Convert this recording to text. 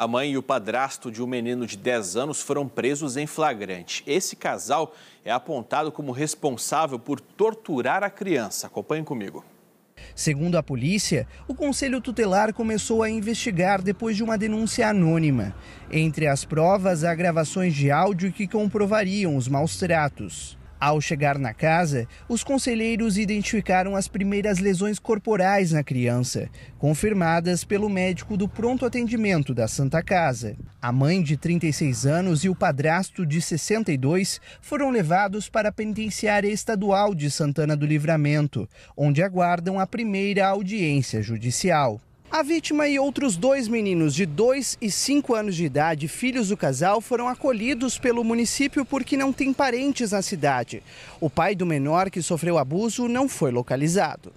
A mãe e o padrasto de um menino de 10 anos foram presos em flagrante. Esse casal é apontado como responsável por torturar a criança. Acompanhe comigo. Segundo a polícia, o Conselho Tutelar começou a investigar depois de uma denúncia anônima. Entre as provas, há gravações de áudio que comprovariam os maus tratos. Ao chegar na casa, os conselheiros identificaram as primeiras lesões corporais na criança, confirmadas pelo médico do pronto atendimento da Santa Casa. A mãe de 36 anos e o padrasto de 62 foram levados para a penitenciária estadual de Santana do Livramento, onde aguardam a primeira audiência judicial. A vítima e outros dois meninos de 2 e 5 anos de idade, filhos do casal, foram acolhidos pelo município porque não tem parentes na cidade. O pai do menor que sofreu abuso não foi localizado.